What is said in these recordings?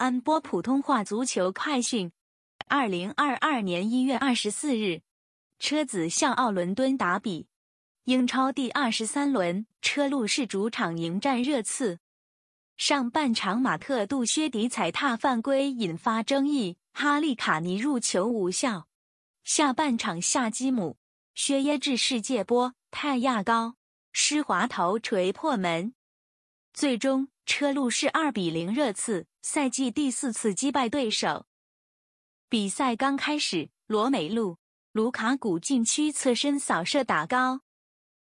安播普通话足球快讯：二零二二年一月二十四日，车子向奥伦敦打比，英超第二十三轮，车路士主场迎战热刺。上半场，马特杜薛迪踩踏犯规引发争议，哈利卡尼入球无效。下半场，夏基姆、薛耶治世界波，泰亚高施华头锤破门。最终，车路士二比零热刺，赛季第四次击败对手。比赛刚开始，罗梅路卢卡古禁区侧身扫射打高。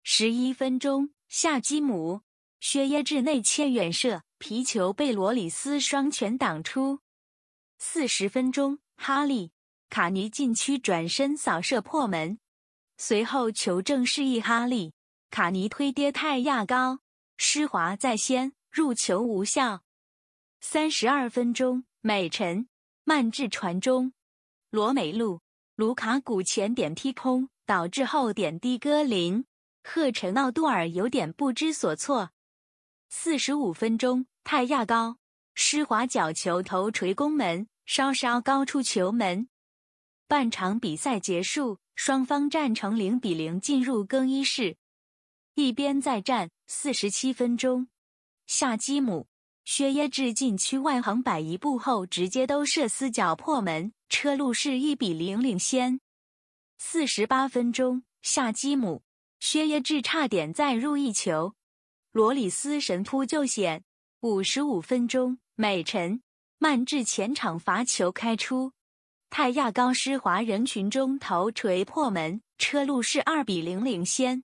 十一分钟，夏基姆薛耶治内切远射，皮球被罗里斯双拳挡出。四十分钟，哈利卡尼禁区转身扫射破门，随后球正示意哈利卡尼推跌泰亚高。施华在先入球无效。三十二分钟，美晨慢制传中，罗美露卢卡古前点踢空，导致后点低戈林、赫辰奥杜尔有点不知所措。四十五分钟，泰亚高施华角球头锤攻门，稍稍高出球门。半场比赛结束，双方战成零比零，进入更衣室。一边再战四十七分钟，夏基姆、薛耶治禁区外横摆一步后，直接兜射死角破门，车路士一比零领先。四十八分钟，夏基姆、薛耶治差点再入一球，罗里斯神扑救险。五十五分钟，美臣、曼治前场罚球开出，泰亚高施华人群中头锤破门，车路士二比零领先。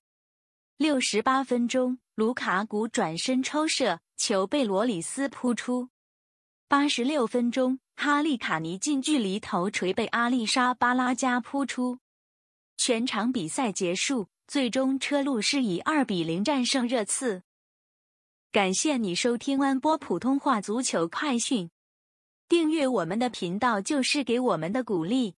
六十八分钟，卢卡古转身抽射，球被罗里斯扑出。八十六分钟，哈利卡尼近距离头锤被阿丽莎·巴拉加扑出。全场比赛结束，最终车路士以二比零战胜热刺。感谢你收听安波普通话足球快讯，订阅我们的频道就是给我们的鼓励。